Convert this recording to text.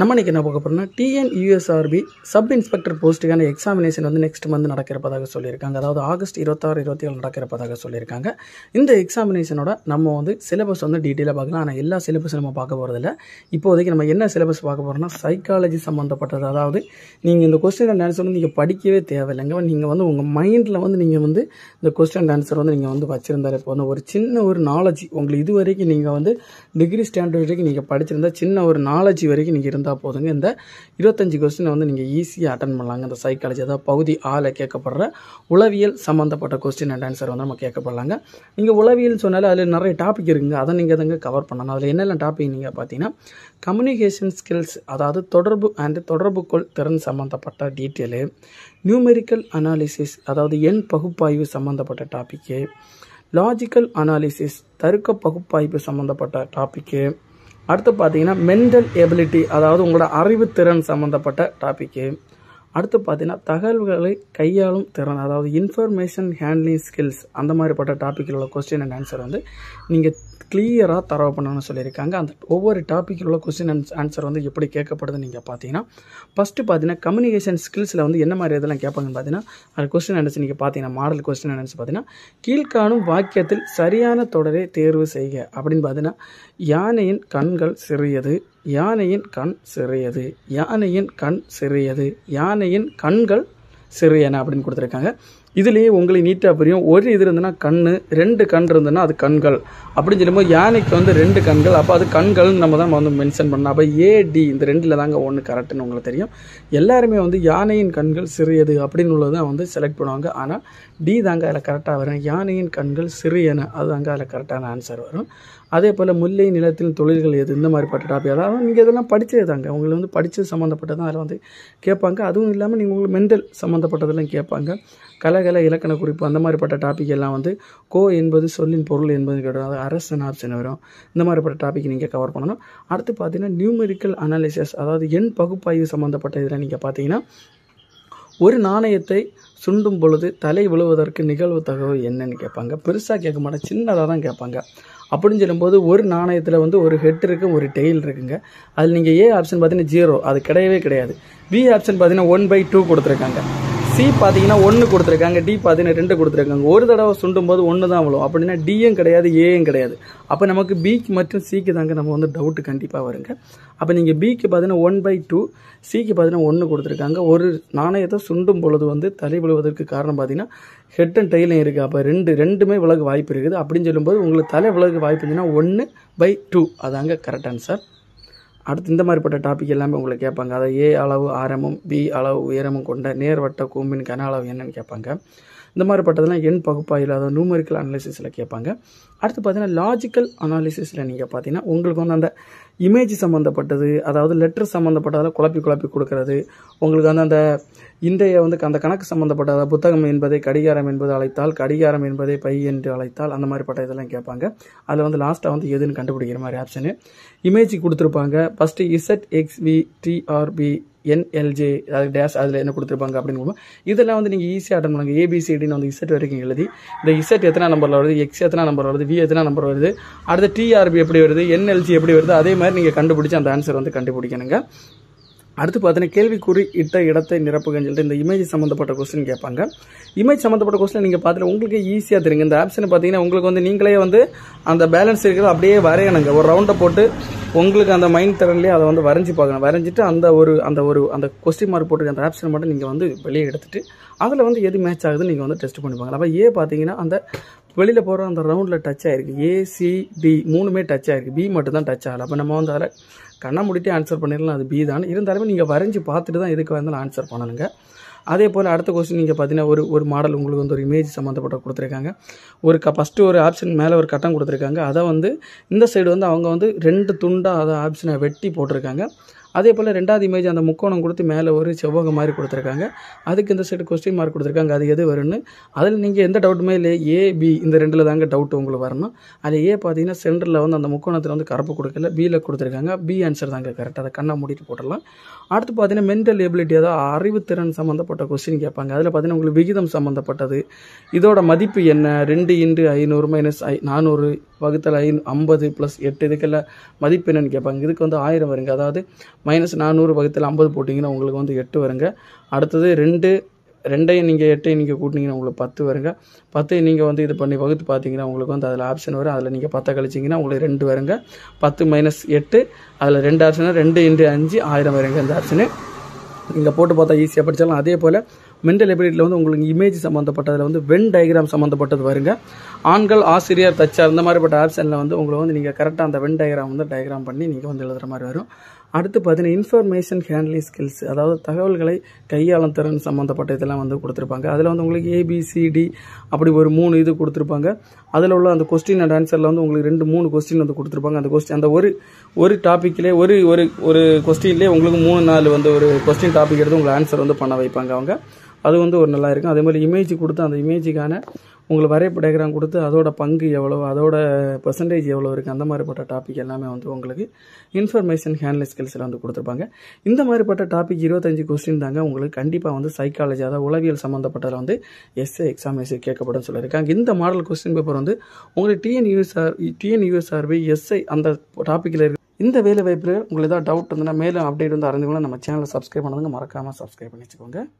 நம்ம இன்றைக்கி என்ன பார்க்க போகிறோம்னா டிஎன்யூஎஸ்ஆர்பி சப் இன்ஸ்பெக்டர் போஸ்ட்டுக்கான எக்ஸாமினேஷன் வந்து நெக்ஸ்ட் மந்த் நடக்கிறப்பதாக சொல்லியிருக்காங்க அதாவது ஆகஸ்ட் இருபத்தாறு இருபத்தி ஏழு நடக்கிறப்பதாக சொல்லியிருக்காங்க இந்த எக்ஸாமினேஷனோட நம்ம வந்து சிலபஸ் வந்து டீட்டெயிலாக பார்க்கலாம் ஆனால் எல்லா சிலபஸும் நம்ம பார்க்க போகிறதில்ல இப்போதைக்கு நம்ம என்ன சிலபஸ் பார்க்க போகிறோம்னா சைக்காலஜி சம்மந்தப்பட்டது அதாவது நீங்கள் இந்த கொஸ்டின் ஆன்சர் வந்து நீங்கள் படிக்கவே தேவையில்லைங்க நீங்கள் வந்து உங்கள் மைண்டில் வந்து நீங்கள் வந்து இந்த கொஸ்டின் ஆன்சர் வந்து நீங்கள் வந்து வச்சுருந்தாலே வந்து ஒரு சின்ன ஒரு நாலேஜ் உங்களுக்கு இது வரைக்கும் நீங்கள் வந்து டிகிரி ஸ்டாண்டர்ட் வரைக்கும் நீங்கள் படிச்சிருந்தா சின்ன ஒரு நாலேஜ் வரைக்கும் நீங்கள் இருந்தால் இருந்தால் போதுங்க இந்த இருபத்தஞ்சி கொஸ்டினை வந்து நீங்கள் ஈஸியாக அட்டன் பண்ணலாங்க இந்த சைக்காலஜி அதாவது பகுதி ஆளை கேட்கப்படுற உளவியல் சம்மந்தப்பட்ட கொஸ்டின் அண்ட் ஆன்சர் வந்து நம்ம கேட்கப்படலாங்க நீங்கள் உளவியல் சொன்னாலே அதில் நிறைய டாபிக் இருக்குங்க அதை நீங்கள் எதுங்க கவர் பண்ணணும் அதில் என்னென்ன டாபிக் நீங்கள் பார்த்தீங்கன்னா கம்யூனிகேஷன் ஸ்கில்ஸ் அதாவது தொடர்பு அண்ட் தொடர்புக்குள் திறன் சம்மந்தப்பட்ட டீட்டெயிலு நியூமெரிக்கல் அனாலிசிஸ் அதாவது எண் பகுப்பாய்வு சம்மந்தப்பட்ட டாப்பிக்கு லாஜிக்கல் அனாலிசிஸ் தருக்க பகுப்பாய்வு சம்மந்தப்பட்ட டாப்பிக்கு அடுத்து பார்த்தீங்கன்னா மென்டல் எபிலிட்டி அதாவது உங்களோட அறிவுத்திறன் சம்மந்தப்பட்ட டாப்பிக்கு அடுத்து பார்த்தீங்கன்னா தகவல்களை கையாளும் திறன் அதாவது இன்ஃபர்மேஷன் ஹேண்ட்லிங் ஸ்கில்ஸ் அந்த மாதிரிப்பட்ட டாப்பிக்கில் உள்ள கொஸ்டின் அண்ட் ஆன்சர் வந்து நீங்கள் கிளியராக தரவு பண்ணணும்னு சொல்லியிருக்காங்க அந்த ஒவ்வொரு டாப்பிக்கில் உள்ள கொஸ்டின் அண்ட் ஆன்சர் வந்து எப்படி கேட்கப்படுதுன்னு நீங்கள் பார்த்தீங்கன்னா ஃபஸ்ட்டு பார்த்தீங்கன்னா கம்யூனிகேஷன் ஸ்கில்ஸில் வந்து என்ன மாதிரி இதெல்லாம் கேட்பாங்கன்னு பார்த்தீங்கன்னா அந்த கொஸ்டின் ஆன்சர் நீங்கள் பார்த்தீங்கன்னா மாடல் கொஸ்டின் ஆன்சர் பார்த்தீங்கன்னா கீழ்காணும் வாக்கியத்தில் சரியான தொடரை தேர்வு செய்க அப்படின்னு பார்த்தீங்கன்னா யானையின் கண்கள் சிறியது யானையின் கண் சிறியது யானையின் கண் சிறியது யானையின் கண்கள் சிறு என அப்படின்னு கொடுத்துருக்காங்க இதுலேயே உங்களை நீட்டாக புரியும் ஒரு இது இருந்ததுன்னா கண் ரெண்டு கண் இருந்ததுன்னா அது கண்கள் அப்படின்னு சொல்லும்போது யானைக்கு வந்து ரெண்டு கண்கள் அப்போ அது கண்கள்னு நம்ம தான் வந்து மென்ஷன் பண்ணோம் அப்போ ஏடி இந்த ரெண்டில் தாங்க ஒன்று கரெக்டுன்னு உங்களுக்கு தெரியும் எல்லாருமே வந்து யானையின் கண்கள் சிறியது அப்படின்னு உள்ளது தான் வந்து செலக்ட் பண்ணுவாங்க ஆனால் டி தாங்க அதில் கரெக்டாக வரும் யானையின் கண்கள் சிறியன அது தாங்க அதில் கரெக்டான ஆன்சர் வரும் அதே போல் முல்லை நிலத்தில் தொழில்கள் எது இந்த மாதிரிப்பட்ட டாபிக் அதாவது நீங்கள் இதெல்லாம் படித்தது தாங்க உங்களை வந்து படித்தது சம்மந்தப்பட்டதான் அதில் வந்து கேட்பாங்க அதுவும் இல்லாமல் நீங்கள் உங்களுக்கு மென்டல் சம்மந்தப்பட்டதெல்லாம் கேட்பாங்க கலகலை இலக்கண குறிப்பு அந்த மாதிரிப்பட்ட டாபிக் எல்லாம் வந்து கோ என்பது சொல்லின் பொருள் என்பது கிடையாது அரசன் ஆப்ஷன் வரும் இந்த மாதிரிப்பட்ட டாபிக் நீங்கள் கவர் பண்ணணும் அடுத்து பார்த்தீங்கன்னா நியூமெரிக்கல் அனாலிசிஸ் அதாவது எண் பகுப்பாய்வு சம்மந்தப்பட்ட இதில் நீங்கள் பார்த்தீங்கன்னா ஒரு நாணயத்தை சுண்டும் பொழுது தலை விழுவதற்கு நிகழ்வு தகவல் என்னன்னு கேட்பாங்க பெருசாக கேட்க மாட்டேன் சின்னதாக தான் கேட்பாங்க அப்படின்னு சொல்லும்போது ஒரு நாணயத்தில் வந்து ஒரு ஹெட் இருக்குது ஒரு டெயில் இருக்குங்க அதில் நீங்கள் ஏ ஆப்ஷன் பார்த்தீங்கன்னா ஜீரோ அது கிடையவே கிடையாது பி ஆப்ஷன் பார்த்தீங்கன்னா ஒன் பை டூ கொடுத்துருக்காங்க சி பார்த்தீங்கன்னா ஒன்று கொடுத்துருக்காங்க டி பார்த்தீங்கன்னா ரெண்டு கொடுத்துருக்காங்க ஒரு தடவை சுண்டும் போது ஒன்று தான் விழும் அப்படின்னா டியும் கிடையாது ஏயும் கிடையாது அப்போ நமக்கு பிக்கு மற்றும் சிக்கு தாங்க நம்ம வந்து டவுட்டு கண்டிப்பாக வருங்க அப்போ நீங்கள் பிக்கு பார்த்தீங்கன்னா ஒன் பை டூ சிக்கு பார்த்தீங்கன்னா ஒன்று கொடுத்துருக்காங்க ஒரு நாணயத்தை சுண்டும் பொழுது வந்து தலை விழுவதற்கு காரணம் பார்த்தீங்கன்னா ஹெட் அண்ட் டைலும் இருக்குது அப்போ ரெண்டு ரெண்டுமே விலகு வாய்ப்பு இருக்குது அப்படின்னு சொல்லும்போது உங்களுக்கு தலை விலகு வாய்ப்பு இருந்தீங்கன்னா ஒன்று பை டூ அதாங்க கரெக்ட் ஆன்சர் அடுத்து இந்த மாதிரிப்பட்ட டாபிக் எல்லாமே உங்களை கேட்பாங்க அதாவது ஏ அளவு ஆரமும் பி அளவு உயரமும் கொண்ட நேர்வட்ட கூம்பின் கன அளவு என்னன்னு கேட்பாங்க இந்த மாதிரி பட்டதெல்லாம் எண் பகுப்பாயில் அதாவது நியூமெரிக்கல் அனாலிசிஸில் கேட்பாங்க அடுத்து பார்த்தீங்கன்னா லாஜிக்கல் அனாலிசிஸில் நீங்கள் பார்த்தீங்கன்னா உங்களுக்கு வந்து அந்த இமேஜ் சம்மந்தப்பட்டது அதாவது லெட்டர் சம்மந்தப்பட்டதெல்லாம் குழப்பி குழப்பி கொடுக்கறது உங்களுக்கு வந்து அந்த இந்திய வந்து அந்த கணக்கு சம்மந்தப்பட்ட புத்தகம் என்பதை கடிகாரம் என்பது அழைத்தால் கடிகாரம் என்பதை பை என்று அழைத்தால் அந்த மாதிரி பட்ட இதெல்லாம் கேட்பாங்க அதில் வந்து லாஸ்ட்டாக வந்து எதுன்னு கண்டுபிடிக்கிற மாதிரி ஆப்ஷனு இமேஜ் கொடுத்துருப்பாங்க first Z X V TRP NLG அதாவது டேஷ் அதில் என்ன கொடுத்துருப்பாங்க அப்படின்னு இதெல்லாம் வந்து நீங்கள் ஈஸியாக அட்டன் பண்ணுங்கள் ஏபிசிடின்னு வந்து இசட் வரைக்கும் எழுதி இந்த இசட் எத்தனை நம்பரில் வருது எக்ஸ் எத்தனை நம்பர் வருது வி எத்தனை நம்பர் வருது அடுத்து டிஆர்பி எப்படி வருது என்எல்ஜி எப்படி வருது அதே மாதிரி நீங்கள் கண்டுபிடிச்சி அந்த ஆன்சர் வந்து கண்டுபிடிக்கணுங்க அடுத்து பார்த்தீங்கன்னா கேள்விக்குறி இட்ட இடத்தை நிரப்புகன்னு சொல்லிட்டு இந்த இமேஜ் சம்மந்தப்பட்ட கொஸ்டின் கேட்பாங்க இமேஜ் சம்மந்தப்பட்ட கொஸ்டின் நீங்கள் பார்த்துட்டு உங்களுக்கு ஈஸியாக தெரியுங்க இந்த ஆப்ஷன் பார்த்தீங்கன்னா உங்களுக்கு வந்து நீங்களே வந்து அந்த பேலன்ஸ் இருக்கிறத அப்படியே வரையணுங்க ஒரு ரவுண்டை போட்டு உங்களுக்கு அந்த மைண்ட் திறன்லேயே அதை வந்து வரைஞ்சி பார்க்கணும் வரைஞ்சிட்டு அந்த ஒரு அந்த ஒரு அந்த கொஸ்டின் மார்க் போட்டுருக்க அந்த ஆப்ஷன் மட்டும் நீங்கள் வந்து வெளியே எடுத்துகிட்டு அதில் வந்து எது மேட்ச் ஆகுதுன்னு நீங்கள் வந்து டெஸ்ட் பண்ணிப்பாங்க அப்போ ஏ பார்த்தீங்கன்னா அந்த வெளியில் போகிற அந்த ரவுண்டில் டச் ஆகிருக்கு பி மூணுமே டச் ஆகிருக்கு பி மட்டும் தான் டச் ஆகலை அப்போ நம்ம வந்து அதில் கண்ணை முடிட்டே ஆன்சர் பண்ணிடலாம் அது பி தான் இருந்தாலுமே நீங்கள் வரைஞ்சி பார்த்துட்டு தான் எதுக்கு வந்தாலும் ஆன்சர் பண்ணணுங்க அதே போல் அடுத்த கொஸ்டின் நீங்கள் பார்த்தீங்கன்னா ஒரு ஒரு மாடல் உங்களுக்கு வந்து ஒரு இமேஜ் சம்மந்தப்பட்ட கொடுத்துருக்காங்க ஒரு க ஃபஸ்ட்டு ஒரு ஆப்ஷன் மேலே ஒரு கட்டம் கொடுத்துருக்காங்க அதை வந்து இந்த சைடு வந்து அவங்க வந்து ரெண்டு துண்டாக அதை ஆப்ஷனை வெட்டி போட்டிருக்காங்க அதே போல் ரெண்டாவது இமேஜ் அந்த முக்கோணம் கொடுத்து மேலே ஒரு செவ்வகம் மாதிரி கொடுத்துருக்காங்க அதுக்கு இந்த சைடு கொஸ்டின் மார்க் கொடுத்துருக்காங்க அது எது வரும்னு அதில் நீங்கள் எந்த டவுட்டுமே இல்லை ஏ பி இந்த ரெண்டில் தாங்க டவுட் உங்களுக்கு வரணும் அதில் ஏ பார்த்தீங்கன்னா சென்டரில் வந்து அந்த முக்கோணத்தில் வந்து கரப்பு கொடுக்கல பியில் கொடுத்துருக்காங்க பி ஆன்சர் தாங்க கரெக்டாக அதை கண்ணை மூடிட்டு போட்டலாம் அடுத்து பார்த்தீங்கன்னா மென்டல் எபிலிட்டி அதாவது அறிவுத்திறன் சம்மந்தப்பட்ட கொஸ்டின் கேட்பாங்க அதில் பார்த்தீங்கன்னா உங்களுக்கு விகிதம் சம்மந்தப்பட்டது இதோட மதிப்பு என்ன ரெண்டு இன்று ஐநூறு மைனஸ் ஐ நானூறு வகுத்தல் ஐ ஐம்பது ப்ளஸ் எட்டு இதுக்கெல்லாம் மதிப்பு என்னென்னு கேட்பாங்க இதுக்கு வந்து ஆயிரம் வருங்க அதாவது மைனஸ் நானூறு வகுத்தல் ஐம்பது போட்டிங்கன்னா உங்களுக்கு வந்து எட்டு வருங்க அடுத்தது ரெண்டு ரெண்டையும் நீங்கள் எட்டையும் நீங்கள் கூட்டினீங்கன்னா உங்களுக்கு பத்து வருங்க பத்தையும் நீங்கள் வந்து இது பண்ணி வகுத்து பார்த்தீங்கன்னா உங்களுக்கு வந்து அதில் ஆப்ஷன் வரும் அதில் நீங்கள் பத்தை கழிச்சிங்கன்னா உங்களுக்கு ரெண்டு வருங்க பத்து மைனஸ் எட்டு அதில் ரெண்டு ஆப்ஷனாக ரெண்டு இன்ட்டு அஞ்சு ஆயிரம் வருங்க இந்த ஆப்ஷனு நீங்கள் போட்டு பார்த்தா ஈஸியாக படித்தாலும் அதே போல் மென்டல் எபிலிட்டியில் வந்து உங்களுக்கு இமேஜ் சம்மந்தப்பட்டதில் வந்து வென் டயக்ராம் சம்மந்தப்பட்டது வருங்க ஆண்கள் ஆசிரியர் தச்சார் இந்த மாதிரிப்பட்ட ஆப்ஷனில் வந்து உங்களை வந்து நீங்கள் கரெக்டாக அந்த வென் டயக்ராம் வந்து டயக்ராம் பண்ணி நீங்கள் வந்து எழுதுகிற மாதிரி வரும் அடுத்து பார்த்தீங்கன்னா இன்ஃபர்மேஷன் ஹேண்ட்லிங் ஸ்கில்ஸ் அதாவது தகவல்களை கையாளும் திறன் சம்மந்தப்பட்ட இதெல்லாம் வந்து கொடுத்துருப்பாங்க அதில் வந்து உங்களுக்கு ஏபிசிடி அப்படி ஒரு மூணு இது கொடுத்துருப்பாங்க அதில் உள்ள அந்த கொஸ்டின் அண்ட் ஆன்சரில் வந்து உங்களுக்கு ரெண்டு மூணு கொஸ்டின் வந்து கொடுத்துருப்பாங்க அந்த கொஸ்டின் அந்த ஒரு ஒரு டாப்பிக்கிலே ஒரு ஒரு ஒரு கொஸ்டின்லேயே உங்களுக்கு மூணு நாலு வந்து ஒரு கொஸ்டின் டாபிக் எடுத்து உங்களுக்கு ஆன்சர் வந்து பண்ண வைப்பாங்க அவங்க அது வந்து ஒரு நல்லா இருக்கும் அதே மாதிரி இமேஜ் கொடுத்து அந்த இமேஜுக்கான உங்களுக்கு வரைய டயக்ராம் கொடுத்து அதோட பங்கு எவ்வளோ அதோட பெர்சன்டேஜ் எவ்வளோ இருக்குது அந்த மாதிரிப்பட்ட டாபிக் எல்லாமே வந்து உங்களுக்கு இன்ஃபர்மேஷன் ஹேண்ட்லிங் ஸ்கில்ஸில் வந்து கொடுத்துருப்பாங்க இந்த மாதிரிப்பட்ட டாபிக் இருபத்தஞ்சு கொஸ்டின் தாங்க உங்களுக்கு கண்டிப்பாக வந்து சைக்காலஜி அதாவது உளவியல் சம்மந்தப்பட்டதில் வந்து எஸ்ஏ எக்ஸாம் எஸ்ஏ கேட்கப்படும் சொல்லியிருக்காங்க இந்த மாடல் கொஸ்டின் பேப்பர் வந்து உங்களுக்கு டிஎன்யூஎஸ்ஆர் டிஎன்யூஎஸ்ஆர்பி எஸ்ஐ அந்த டாப்பிக்கில் இருக்க இந்த வேலை வாய்ப்புகள் உங்களுக்கு ஏதாவது டவுட் இருந்ததுன்னா மேலும் அப்டேட் வந்து அறிந்து நம்ம சேனலை சப்ஸ்கிரைப் பண்ணதுங்க மறக்காமல் சப்ஸ்கிரைப் பண்ணி வச்சுக்கோங்க